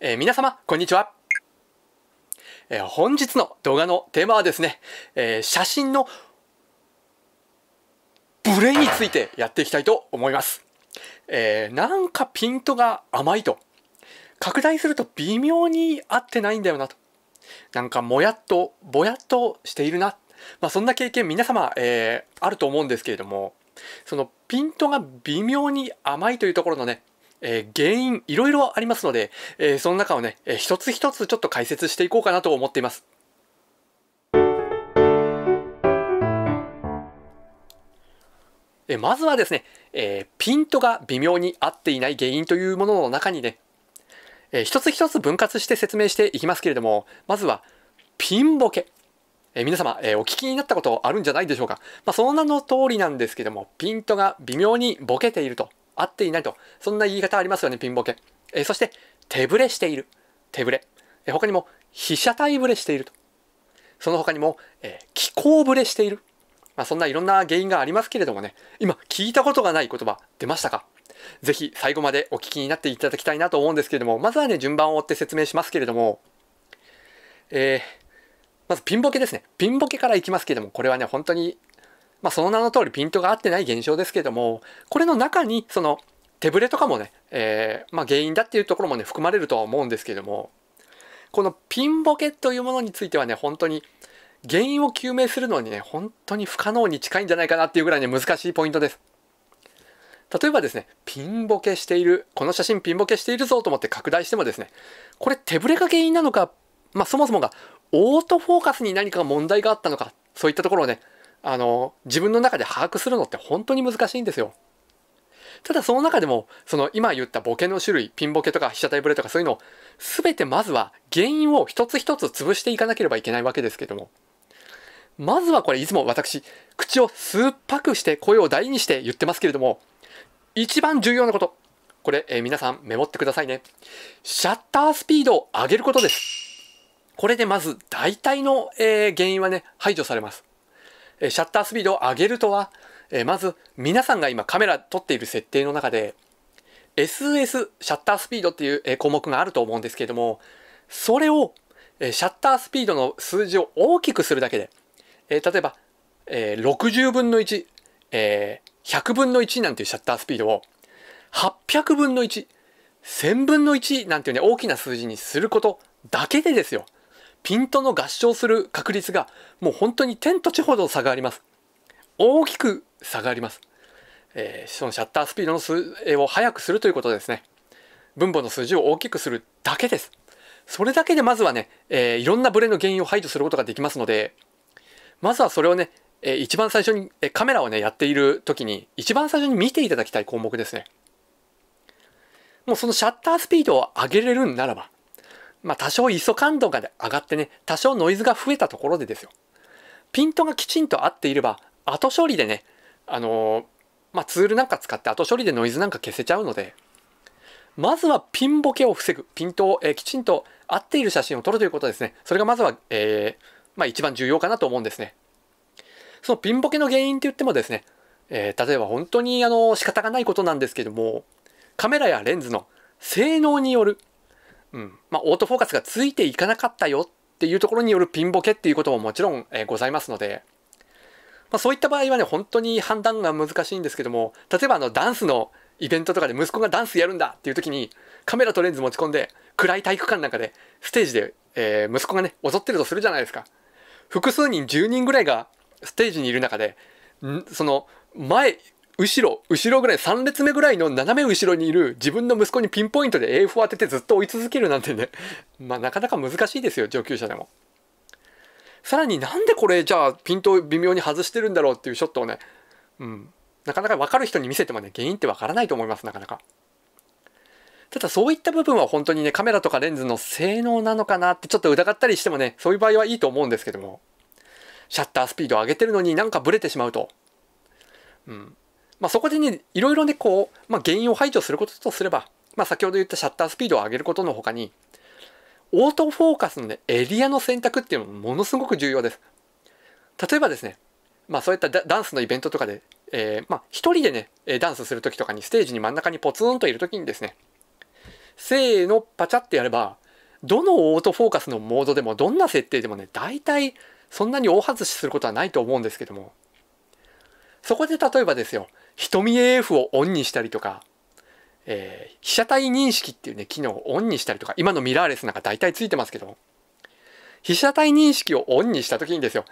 えー、皆様、こんにちは。えー、本日の動画のテーマはですね、えー、写真のブレについてやっていきたいと思います。えなんかピントが甘いと。拡大すると微妙に合ってないんだよなと。なんかもやっと、ぼやっとしているな。まあ、そんな経験皆様、えあると思うんですけれども、そのピントが微妙に甘いというところのね、えー、原因いろいろありますので、えー、その中をね、えー、一つ一つちょっと解説していこうかなと思っています。えー、まずはですね、えー、ピントが微妙に合っていない原因というものの中にね、えー、一つ一つ分割して説明していきますけれども、まずはピンボケ。えー、皆様、えー、お聞きになったことあるんじゃないでしょうか。まあ、その名の通りなんですけども、ピントが微妙にボケていると。合っていないと。そんな言い方ありますよね、ピンボケ。えー、そして、手ぶれしている。手ぶれ。えー、他にも、被写体ぶれしていると。その他にも、えー、気候ぶれしている。まあ、そんないろんな原因がありますけれどもね、今聞いたことがない言葉出ましたかぜひ最後までお聞きになっていただきたいなと思うんですけれども、まずはね、順番を追って説明しますけれども、えー、まずピンボケですね。ピンボケからいきますけれども、これはね、本当にまあ、その名の通りピントが合ってない現象ですけども、これの中にその手ぶれとかもね、えー、まあ、原因だっていうところもね、含まれるとは思うんですけども、このピンボケというものについてはね、本当に原因を究明するのにね、本当に不可能に近いんじゃないかなっていうぐらいね、難しいポイントです。例えばですね、ピンボケしている、この写真ピンボケしているぞと思って拡大してもですね、これ手ぶれが原因なのか、まあ、そもそもがオートフォーカスに何か問題があったのか、そういったところをね、あの自分の中で把握するのって本当に難しいんですよ。ただその中でもその今言ったボケの種類ピンボケとか被写体ブレとかそういうの全てまずは原因を一つ一つ潰していかなければいけないわけですけどもまずはこれいつも私口を酸っぱくして声を大にして言ってますけれども一番重要なことこれ、えー、皆さんメモってくださいねシャッタースピードを上げることですこれでまず大体の、えー、原因はね排除されますシャッタースピードを上げるとは、まず皆さんが今カメラ撮っている設定の中で SS シャッタースピードっていう項目があると思うんですけれどもそれをシャッタースピードの数字を大きくするだけで例えば60分の1100分の1なんていうシャッタースピードを800分の11000分の1なんていうね大きな数字にすることだけでですよピントの合唱する確率がもう本当に天と地ほど差があります大きく差があります、えー、そのシャッタースピードの数を速くするということですね分母の数字を大きくするだけですそれだけでまずはね、えー、いろんなブレの原因を排除することができますのでまずはそれをね、えー、一番最初に、えカメラをねやっている時に一番最初に見ていただきたい項目ですねもうそのシャッタースピードを上げれるんならばまあ、多少 ISO 感度が上がってね、多少ノイズが増えたところでですよ。ピントがきちんと合っていれば、後処理でね、あのー、まあ、ツールなんか使って後処理でノイズなんか消せちゃうので、まずはピンボケを防ぐ。ピントを、えー、きちんと合っている写真を撮るということですね。それがまずは、えー、まあ、一番重要かなと思うんですね。そのピンボケの原因って言ってもですね、えー、例えば本当にあの仕方がないことなんですけども、カメラやレンズの性能によるうんまあ、オートフォーカスがついていかなかったよっていうところによるピンボケっていうことももちろん、えー、ございますので、まあ、そういった場合はね本当に判断が難しいんですけども例えばあのダンスのイベントとかで息子がダンスやるんだっていう時にカメラとレンズ持ち込んで暗い体育館なんかでステージで、えー、息子がね踊ってるとするじゃないですか複数人10人ぐらいがステージにいる中でその前後ろ後ろぐらい3列目ぐらいの斜め後ろにいる自分の息子にピンポイントで a f を当ててずっと追い続けるなんてね まあなかなか難しいですよ上級者でもさらになんでこれじゃあピントを微妙に外してるんだろうっていうショットをねうんなかなか分かる人に見せてもね原因って分からないと思いますなかなかただそういった部分は本当にねカメラとかレンズの性能なのかなってちょっと疑ったりしてもねそういう場合はいいと思うんですけどもシャッタースピードを上げてるのになんかブレてしまうとうんまあ、そこでねいろいろねこう、まあ、原因を排除することとすれば、まあ、先ほど言ったシャッタースピードを上げることのほかにオートフォーカスの、ね、エリアの選択っていうのもものすごく重要です。例えばですね、まあ、そういったダンスのイベントとかで、えー、まあ、一人でねダンスする時とかにステージに真ん中にポツンといる時にですねせーのパチャってやればどのオートフォーカスのモードでもどんな設定でもね大体そんなに大外しすることはないと思うんですけどもそこで例えばですよ、瞳 AF をオンにしたりとか、えー、被写体認識っていうね、機能をオンにしたりとか、今のミラーレスなんか大体ついてますけど、被写体認識をオンにした時にですよ、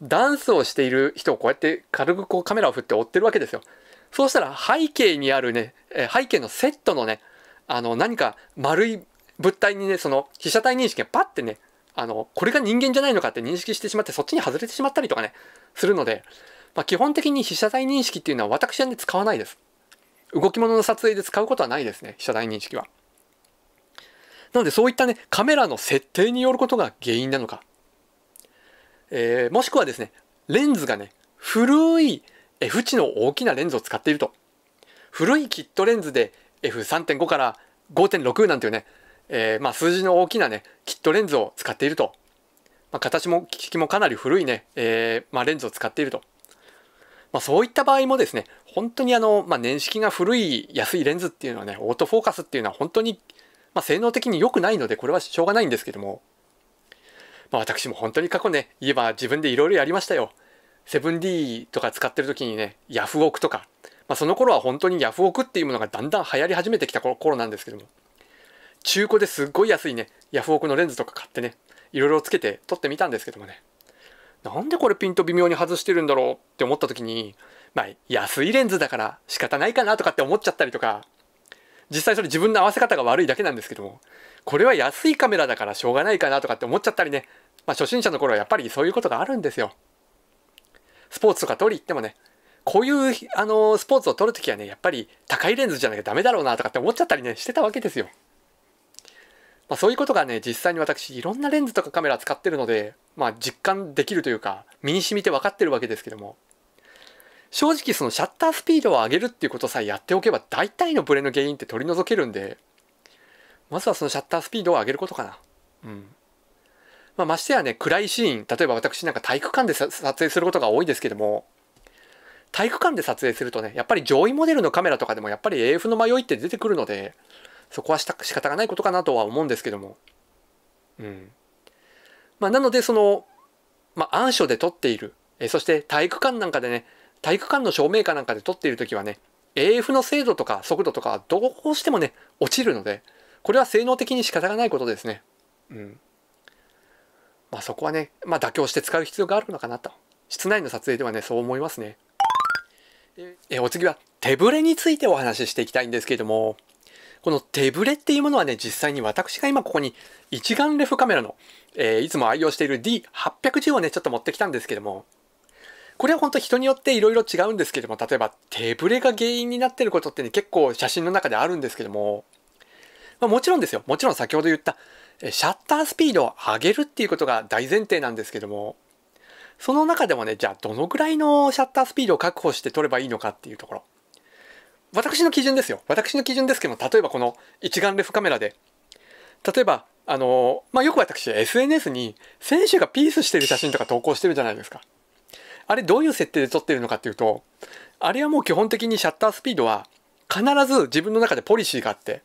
ダンスをしている人をこうやって軽くこうカメラを振って追ってるわけですよ。そうしたら背景にあるね、え背景のセットのね、あの何か丸い物体にね、その被写体認識がパッてね、あの、これが人間じゃないのかって認識してしまって、そっちに外れてしまったりとかね、するので、まあ、基本的に被写体認識っていうのは私は、ね、使わないです。動き物の撮影で使うことはないですね、被写体認識は。なのでそういったね、カメラの設定によることが原因なのか。えー、もしくはですね、レンズがね、古い F 値の大きなレンズを使っていると。古いキットレンズで F3.5 から5.6なんていうね、えー、まあ、数字の大きなね、キットレンズを使っていると。まあ、形も、機器もかなり古いね、えー、まあ、レンズを使っていると。まあ、そういった場合もですね本当にあの、まあ、年式が古い安いレンズっていうのはねオートフォーカスっていうのは本当に、まあ、性能的に良くないのでこれはしょうがないんですけども、まあ、私も本当に過去ね言えば自分でいろいろやりましたよ 7D とか使ってる時にねヤフオクとか、まあ、その頃は本当にヤフオクっていうものがだんだん流行り始めてきた頃なんですけども中古ですっごい安いねヤフオクのレンズとか買ってねいろいろつけて撮ってみたんですけどもねなんでこれピント微妙に外してるんだろうって思った時に、まあ、安いレンズだから仕方ないかなとかって思っちゃったりとか、実際それ自分の合わせ方が悪いだけなんですけども、これは安いカメラだからしょうがないかなとかって思っちゃったりね、まあ、初心者の頃はやっぱりそういうことがあるんですよ。スポーツとか撮り行ってもね、こういう、あのー、スポーツを撮るときはね、やっぱり高いレンズじゃなきゃダメだろうなとかって思っちゃったりね、してたわけですよ。まあ、そういうことがね、実際に私、いろんなレンズとかカメラ使ってるので、まあ、実感できるというか、身に染みて分かってるわけですけども、正直そのシャッタースピードを上げるっていうことさえやっておけば、大体のブレの原因って取り除けるんで、まずはそのシャッタースピードを上げることかな。うん。まあ、ましてやね、暗いシーン、例えば私なんか体育館で撮影することが多いですけども、体育館で撮影するとね、やっぱり上位モデルのカメラとかでもやっぱり AF の迷いって出てくるので、そこはした仕方がないことかなとは思うんですけども。うん。まあ、なので、その、まあ、暗所で撮っている、えそして体育館なんかでね、体育館の照明かなんかで撮っている時はね、AF の精度とか速度とかどうしてもね、落ちるので、これは性能的に仕方がないことですね。うん。まあそこはね、まあ妥協して使う必要があるのかなと。室内の撮影ではね、そう思いますね。え、お次は手ぶれについてお話ししていきたいんですけれども、この手ブレっていうものはね、実際に私が今ここに一眼レフカメラの、えー、いつも愛用している D810 をね、ちょっと持ってきたんですけども、これは本当人によって色々違うんですけども、例えば手ブレが原因になってることってね、結構写真の中であるんですけども、まあ、もちろんですよ。もちろん先ほど言った、シャッタースピードを上げるっていうことが大前提なんですけども、その中でもね、じゃあどのぐらいのシャッタースピードを確保して撮ればいいのかっていうところ。私の基準ですよ私の基準ですけども例えばこの一眼レフカメラで例えばあのまあ、よく私 SNS に選手がピースしてる写真とか投稿してるじゃないですかあれどういう設定で撮ってるのかっていうとあれはもう基本的にシャッタースピードは必ず自分の中でポリシーがあって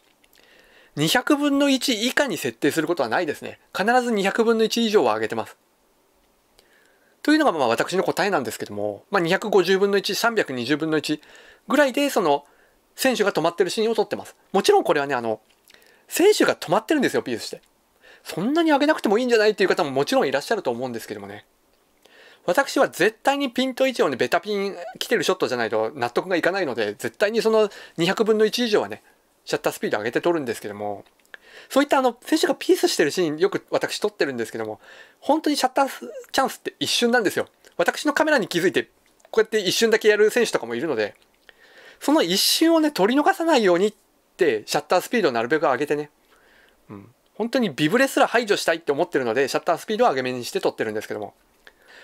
200分の1以下に設定することはないですね必ず200分の1以上は上げてますというのがまあ私の答えなんですけども、まあ、250分の1320分の1ぐらいで、その、選手が止まってるシーンを撮ってます。もちろんこれはね、あの、選手が止まってるんですよ、ピースして。そんなに上げなくてもいいんじゃないっていう方ももちろんいらっしゃると思うんですけどもね。私は絶対にピント以上にベタピン来てるショットじゃないと納得がいかないので、絶対にその200分の1以上はね、シャッタースピード上げて撮るんですけども、そういったあの、選手がピースしてるシーン、よく私撮ってるんですけども、本当にシャッターチャンスって一瞬なんですよ。私のカメラに気づいて、こうやって一瞬だけやる選手とかもいるので、その一瞬をね取り逃さないようにってシャッタースピードをなるべく上げてね、うん、本当にビブレすら排除したいって思ってるのでシャッタースピードを上げ目にして撮ってるんですけども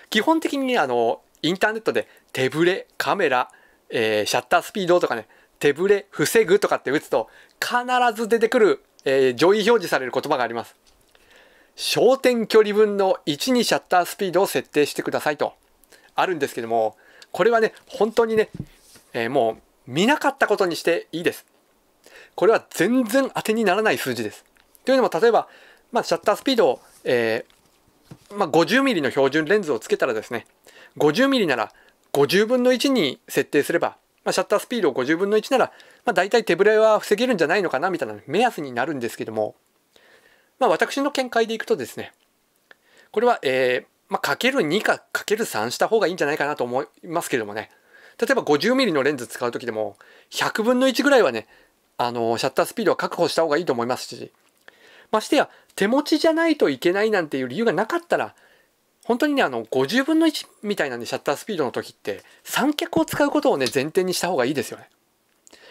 基本的にあのインターネットで手ぶれカメラ、えー、シャッタースピードとかね手ぶれ防ぐとかって打つと必ず出てくる、えー、上位表示される言葉があります焦点距離分の1にシャッタースピードを設定してくださいとあるんですけどもこれはね本当にね、えー、もう見なかったことにしていいです。これは全然当てにならない数字です。というのも例えば、まあ、シャッタースピードを、えー、まあ、50mm の標準レンズをつけたらですね 50mm なら50分の1に設定すれば、まあ、シャッタースピードを50分の1なら、まあ、大体手ぶれは防げるんじゃないのかなみたいな目安になるんですけども、まあ、私の見解でいくとですねこれは、えーまあ、る2かる3した方がいいんじゃないかなと思いますけどもね例えば 50mm のレンズ使う時でも100分の1ぐらいはねあのシャッタースピードは確保した方がいいと思いますしましてや手持ちじゃないといけないなんていう理由がなかったら本当にねあの50分の1みたいなんでシャッタースピードの時って三脚を使うことをね前提にした方がいいですよね。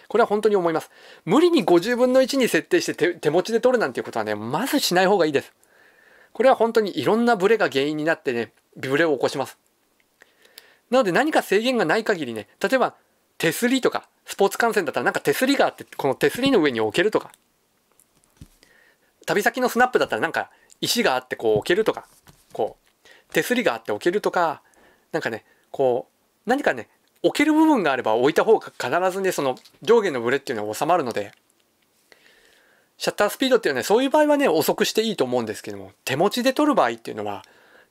これは本当に思います。無理に50分の1に設定して手持ちで撮るなんていうことはね、まずしない方がいいです。これは本当にいろんなブレが原因になってね、ブレを起こします。なので何か制限がない限りね例えば手すりとかスポーツ観戦だったらなんか手すりがあってこの手すりの上に置けるとか旅先のスナップだったらなんか石があってこう置けるとかこう手すりがあって置けるとか何かねこう何かね置ける部分があれば置いた方が必ずねその上下のブレっていうのは収まるのでシャッタースピードっていうのはねそういう場合はね遅くしていいと思うんですけども手持ちで撮る場合っていうのは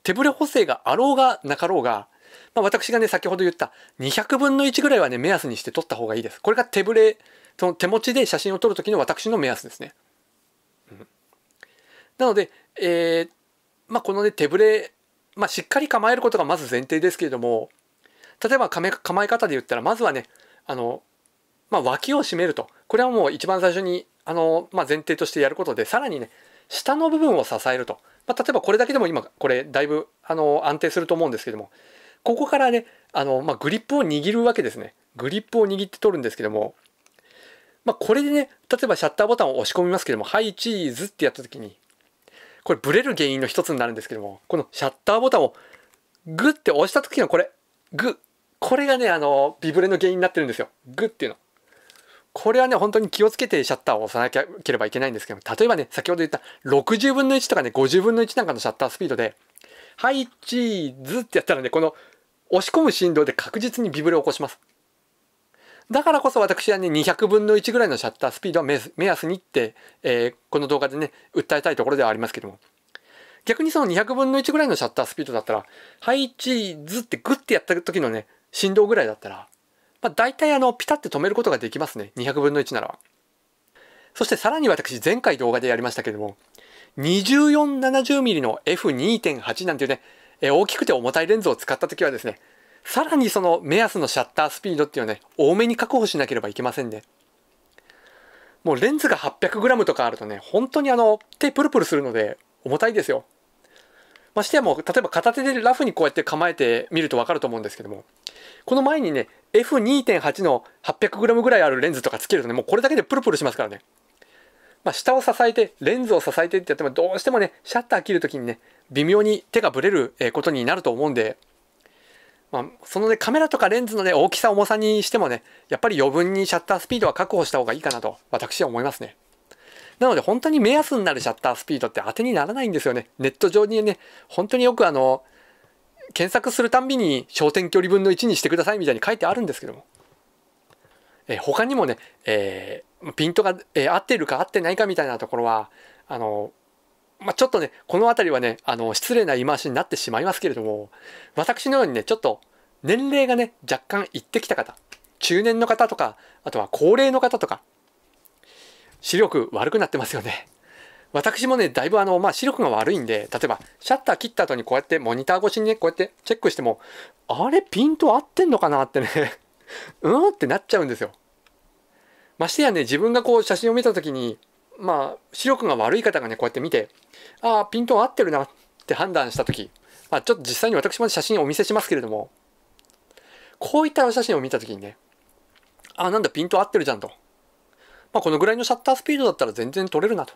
手ブレ補正があろうがなかろうがまあ、私がね、先ほど言った200分の1ぐらいはね、目安にして撮った方がいいです。これが手ぶれ、その手持ちで写真を撮る時の私の目安ですね。うん、なので、えー、まあ、このね、手ぶれ、まあ、しっかり構えることがまず前提ですけれども、例えば構え方で言ったら、まずはね、あの、まあ、脇を締めると。これはもう一番最初に、あの、まあ、前提としてやることで、さらにね、下の部分を支えると。まあ、例えばこれだけでも今、これだいぶ、あの、安定すると思うんですけども、ここからねあの、まあ、グリップを握るわけですねグリップを握って取るんですけども、まあ、これでね例えばシャッターボタンを押し込みますけども「はいチーズ」ってやった時にこれブレる原因の一つになるんですけどもこのシャッターボタンをグッて押した時のこれグこれがねあのビブレの原因になってるんですよグッていうの。これはね、本当に気をつけてシャッターを押さなければいけないんですけど、例えばね、先ほど言った60分の1とかね、50分の1なんかのシャッタースピードで、「はいチーズ」ってやったらねこの押し込む振動で確実にビブレを起こしますだからこそ私はね200分の1ぐらいのシャッタースピードは目安にって、えー、この動画でね訴えたいところではありますけども逆にその200分の1ぐらいのシャッタースピードだったら「はいチーズ」ってグッてやった時のね振動ぐらいだったら、まあ、大体あのピタッて止めることができますね200分の1ならそしてさらに私前回動画でやりましたけども 2470mm の F2.8 なんていうね、え大きくて重たいレンズを使った時はですね、さらにその目安のシャッタースピードっていうのをね、多めに確保しなければいけませんね。もうレンズが 800g とかあるとね、本当にあの、手プルプルするので重たいですよ。ましてやもう、例えば片手でラフにこうやって構えてみるとわかると思うんですけども、この前にね、F2.8 の 800g ぐらいあるレンズとかつけるとね、もうこれだけでプルプルしますからね。まあ、下を支えてレンズを支えてってやってもどうしてもねシャッター切る時にね微妙に手がぶれることになると思うんで、まあ、そのねカメラとかレンズのね大きさ重さにしてもねやっぱり余分にシャッタースピードは確保した方がいいかなと私は思いますね。なので本当に目安になるシャッタースピードって当てにならないんですよね。ネット上にね、本当によくあの、検索するたんびに焦点距離分の1にしてくださいみたいに書いてあるんですけども。え他にもね、えー、ピントが、えー、合ってるか合ってないかみたいなところは、あの、まあ、ちょっとね、この辺りはね、あの、失礼な言い回しになってしまいますけれども、私のようにね、ちょっと年齢がね、若干いってきた方、中年の方とか、あとは高齢の方とか、視力悪くなってますよね。私もね、だいぶあの、まあ、視力が悪いんで、例えば、シャッター切った後にこうやってモニター越しにね、こうやってチェックしても、あれ、ピント合ってんのかなってね うんってなっちゃうんですよ。ましてやね、自分がこう写真を見た時に、まあ、視力が悪い方がね、こうやって見て、ああ、ピント合ってるなって判断した時、まあ、ちょっと実際に私も写真をお見せしますけれども、こういった写真を見た時にね、ああ、なんだ、ピント合ってるじゃんと。まあ、このぐらいのシャッタースピードだったら全然撮れるなと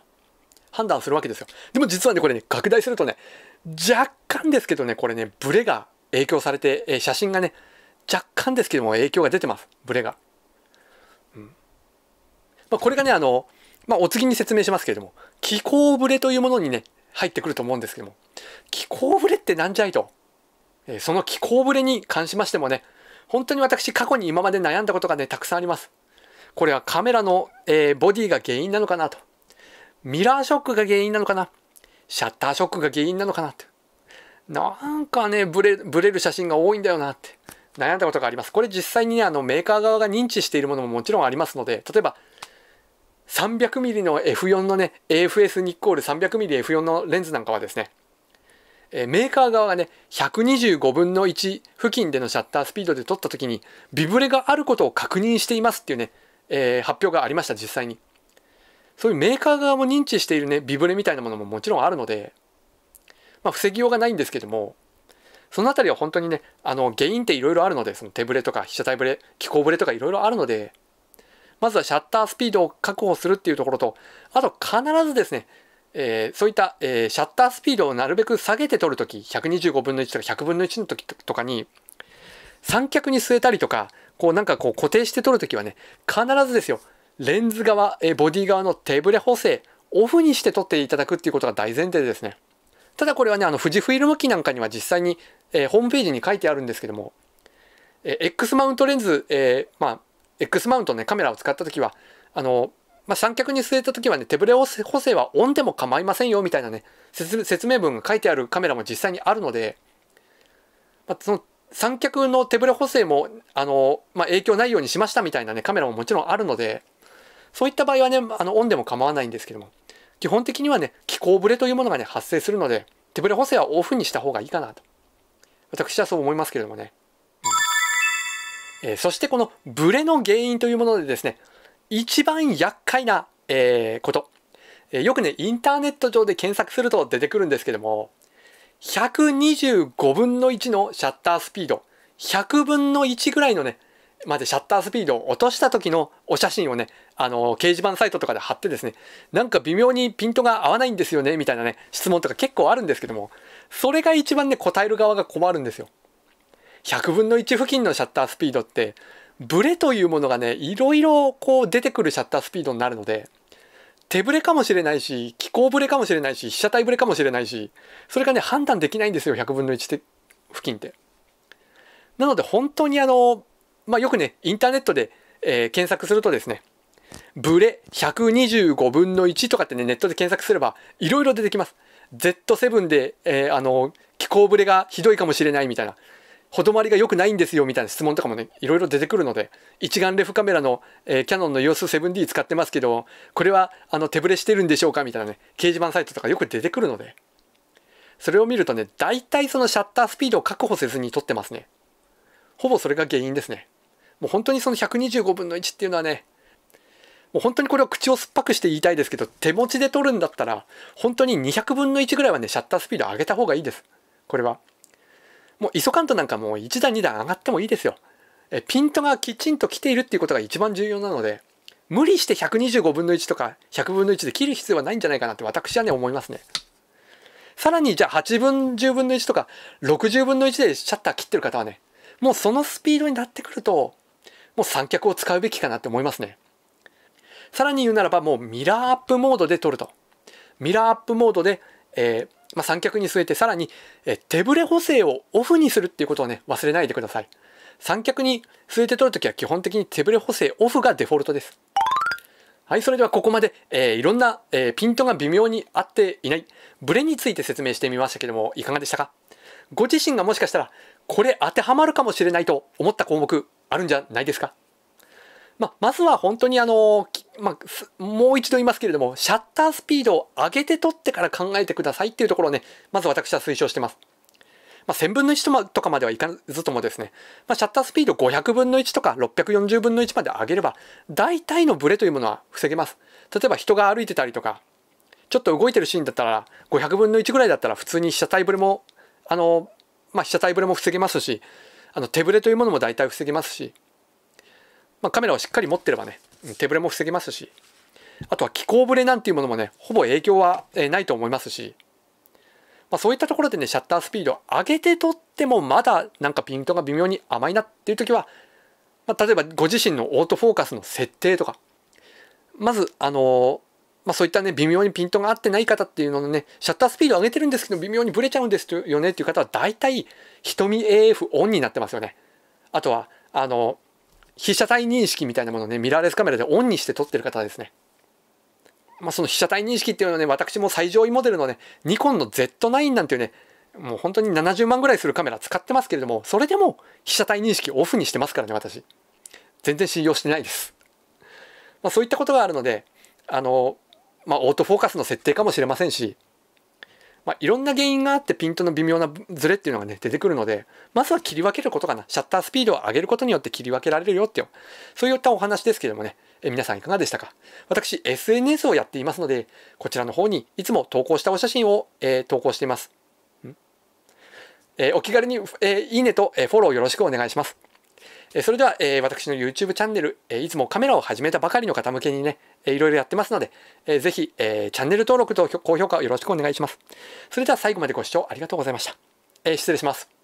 判断するわけですよ。でも実はね、これね、拡大するとね、若干ですけどね、これね、ブレが影響されて、え写真がね、若干ですけども影響が出てますブレが、うんまあ、これがねあの、まあ、お次に説明しますけれども気候ブレというものにね入ってくると思うんですけども気候ブレってなんじゃいと、えー、その気候ブレに関しましてもね本当に私過去に今まで悩んだことがねたくさんありますこれはカメラの、えー、ボディが原因なのかなとミラーショックが原因なのかなシャッターショックが原因なのかなってなんかねブレブレる写真が多いんだよなって悩んだことがあります。これ実際にね、あのメーカー側が認知しているものももちろんありますので、例えば 300mm の F4 のね、AFS ニッコール 300mmF4 のレンズなんかはですね、えメーカー側がね、125分の1付近でのシャッタースピードで撮った時に、ビブレがあることを確認していますっていうね、えー、発表がありました、実際に。そういうメーカー側も認知しているね、ビブレみたいなものももちろんあるので、まあ、防ぎようがないんですけども、その辺りは本当にねあの原因っていろいろあるのでその手ぶれとか被写体ぶれ気候ぶれとかいろいろあるのでまずはシャッタースピードを確保するっていうところとあと必ずですねえー、そういった、えー、シャッタースピードをなるべく下げて撮るとき、125分の1とか100分の1のときとかに、三脚に据えたりとか、こうなんかこう固定して撮るときはね、必ずですよ、レンズ側、えー、ボディ側の手ぶれ補正、オフにして撮っていただくっていうことが大前提ですね。ただこれはね、あの富士フイルム機なんかには実際にえー、ホームページに書いてあるんですけども、えー、X マウントレンズ、えー、まあ、X マウントね、カメラを使った時は、あの、まあ、三脚に据えた時はね、手ぶれ補正はオンでも構いませんよみたいなね、説明文が書いてあるカメラも実際にあるので、まあ、その三脚の手ぶれ補正もあの、まあ、影響ないようにしましたみたいなね、カメラももちろんあるので、そういった場合はね、あのオンでも構わないんですけども、基本的にはね、気候ぶれというものがね、発生するので、手ぶれ補正はオフにした方がいいかなと。私はそう思いますけれどもね、うん、えー、そしてこのブレの原因というものでですね一番厄介な、えー、こと、えー、よくねインターネット上で検索すると出てくるんですけども125分の1のシャッタースピード100分の1ぐらいのねまでシャッタースピードを落とした時のお写真をね、あの、掲示板サイトとかで貼ってですね、なんか微妙にピントが合わないんですよね、みたいなね、質問とか結構あるんですけども、それが一番ね、答える側が困るんですよ。100分の1付近のシャッタースピードって、ブレというものがね、いろいろこう出てくるシャッタースピードになるので、手ブレかもしれないし、気候ブレかもしれないし、被写体ブレかもしれないし、それがね、判断できないんですよ、100分の1付近って。なので本当にあの、まあ、よくね、インターネットで、えー、検索するとですね、ブレ125分の1とかってね、ネットで検索すれば、いろいろ出てきます。Z7 で、えー、あの気候ぶれがひどいかもしれないみたいなほどまりが良くないんですよみたいな質問とかもねいろいろ出てくるので一眼レフカメラの、えー、キヤノンの様 o s 7 d 使ってますけどこれはあの手ぶれしてるんでしょうかみたいなね掲示板サイトとかよく出てくるのでそれを見るとね大体そのシャッタースピードを確保せずに撮ってますねほぼそれが原因ですねもう本当にその125分の1っていうのはねもう本当にこれを口を酸っぱくして言いたいですけど、手持ちで撮るんだったら、本当に200分の1ぐらいはね、シャッタースピード上げた方がいいです。これは。もう、イソカントなんかもう1段2段上がってもいいですよ。え、ピントがきちんと来ているっていうことが一番重要なので、無理して125分の1とか100分の1で切る必要はないんじゃないかなって私はね、思いますね。さらに、じゃあ8分、10分の1とか60分の1でシャッター切ってる方はね、もうそのスピードになってくると、もう三脚を使うべきかなって思いますね。さらに言うならばもうミラーアップモードで撮るとミラーアップモードで、えーまあ、三脚に据えてさらに、えー、手ぶれ補正をオフにするっていうことをね忘れないでください三脚に据えて撮るときは基本的に手ぶれ補正オフがデフォルトですはい、それではここまで、えー、いろんな、えー、ピントが微妙に合っていない、ブレについて説明してみましたけども、いかがでしたかご自身がもしかしたら、これ当てはまるかもしれないと思った項目、あるんじゃないですかままずは本当にあの、まあ、もう一度言いますけれども、シャッタースピードを上げて取ってから考えてくださいっていうところをね、まず私は推奨してます。まあ、1000分の1とかまではいかずともですね、まあ、シャッタースピード500分の1とか640分の1まで上げれば、大体のブレというものは防げます。例えば人が歩いてたりとか、ちょっと動いてるシーンだったら、500分の1ぐらいだったら普通に被写体ブレも、あの、まあ、被写体ブレも防げますし、あの手ブレというものも大体防げますし、まあ、カメラをしっかり持ってればね、手ぶれも防げますしあとは気候ぶれなんていうものもねほぼ影響はないと思いますし、まあ、そういったところでねシャッタースピードを上げてとってもまだなんかピントが微妙に甘いなっていう時は、まあ、例えばご自身のオートフォーカスの設定とかまずあのー、まあ、そういったね微妙にピントが合ってない方っていうののねシャッタースピード上げてるんですけど微妙にブレちゃうんですよねっていう方は大体瞳 AF オンになってますよね。あとはあの被写体認識みたいなものをねミラーレスカメラでオンにして撮ってる方ですね。まあ、その被写体認識っていうのはね私も最上位モデルのねニコンの Z9 なんていうねもう本当に70万ぐらいするカメラ使ってますけれどもそれでも被写体認識オフにしてますからね私全然信用してないです、まあ、そういったことがあるのであの、まあ、オートフォーカスの設定かもしれませんしまあ、いろんな原因があってピントの微妙なズレっていうのがね出てくるのでまずは切り分けることかなシャッタースピードを上げることによって切り分けられるよっていうそういったお話ですけれどもねえ皆さんいかがでしたか私 SNS をやっていますのでこちらの方にいつも投稿したお写真を、えー、投稿しています、えー、お気軽に、えー、いいねと、えフォローよろしくお願いしますそれでは、えー、私の YouTube チャンネル、えー、いつもカメラを始めたばかりの方向けにね、えいろいろやってますので、えー、ぜひ、えー、チャンネル登録と高評価よろしくお願いします。それでは最後までご視聴ありがとうございました。えー、失礼します。